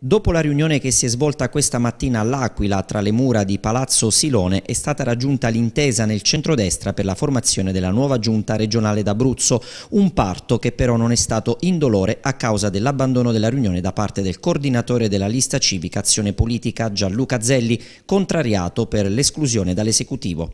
Dopo la riunione che si è svolta questa mattina all'Aquila tra le mura di Palazzo Silone è stata raggiunta l'intesa nel centrodestra per la formazione della nuova giunta regionale d'Abruzzo, un parto che però non è stato indolore a causa dell'abbandono della riunione da parte del coordinatore della lista civica Azione Politica Gianluca Zelli, contrariato per l'esclusione dall'esecutivo.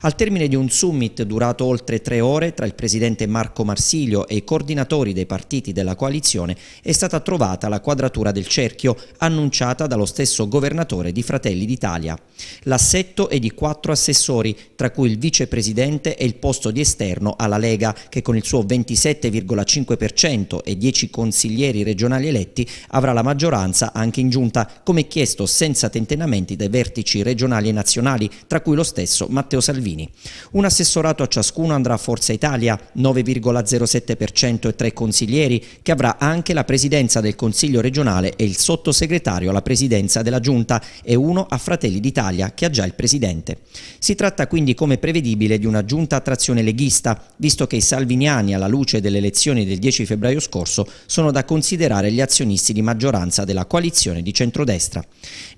Al termine di un summit durato oltre tre ore tra il presidente Marco Marsilio e i coordinatori dei partiti della coalizione è stata trovata la quadratura del cerchio annunciata dallo stesso governatore di Fratelli d'Italia. L'assetto è di quattro assessori, tra cui il vicepresidente e il posto di esterno alla Lega, che con il suo 27,5% e 10 consiglieri regionali eletti avrà la maggioranza anche in giunta, come chiesto senza tentenamenti dai vertici regionali e nazionali, tra cui lo stesso Matteo Salvini Salvini. Un assessorato a ciascuno andrà a Forza Italia, 9,07% e tre consiglieri, che avrà anche la presidenza del Consiglio regionale e il sottosegretario alla presidenza della Giunta e uno a Fratelli d'Italia, che ha già il presidente. Si tratta quindi come prevedibile di una giunta a trazione leghista, visto che i salviniani, alla luce delle elezioni del 10 febbraio scorso, sono da considerare gli azionisti di maggioranza della coalizione di centrodestra.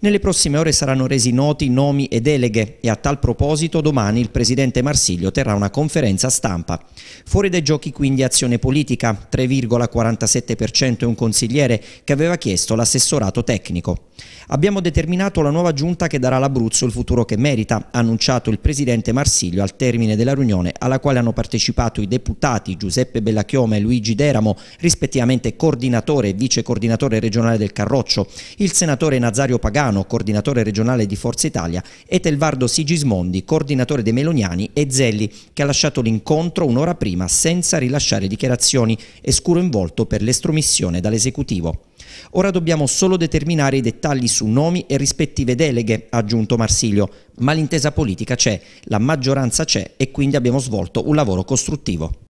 Nelle prossime ore saranno resi noti nomi e deleghe e a tal proposito domani domani il presidente Marsiglio terrà una conferenza stampa. Fuori dai giochi quindi azione politica, 3,47% è un consigliere che aveva chiesto l'assessorato tecnico. Abbiamo determinato la nuova giunta che darà all'Abruzzo il futuro che merita, ha annunciato il presidente Marsiglio al termine della riunione alla quale hanno partecipato i deputati Giuseppe Bellachioma e Luigi Deramo, rispettivamente coordinatore e vice coordinatore regionale del Carroccio, il senatore Nazario Pagano, coordinatore regionale di Forza Italia e Telvardo Sigismondi, coordinatore senatore De Meloniani e Zelli, che ha lasciato l'incontro un'ora prima senza rilasciare dichiarazioni e scuro in volto per l'estromissione dall'esecutivo. Ora dobbiamo solo determinare i dettagli su nomi e rispettive deleghe, ha aggiunto Marsilio, ma l'intesa politica c'è, la maggioranza c'è e quindi abbiamo svolto un lavoro costruttivo.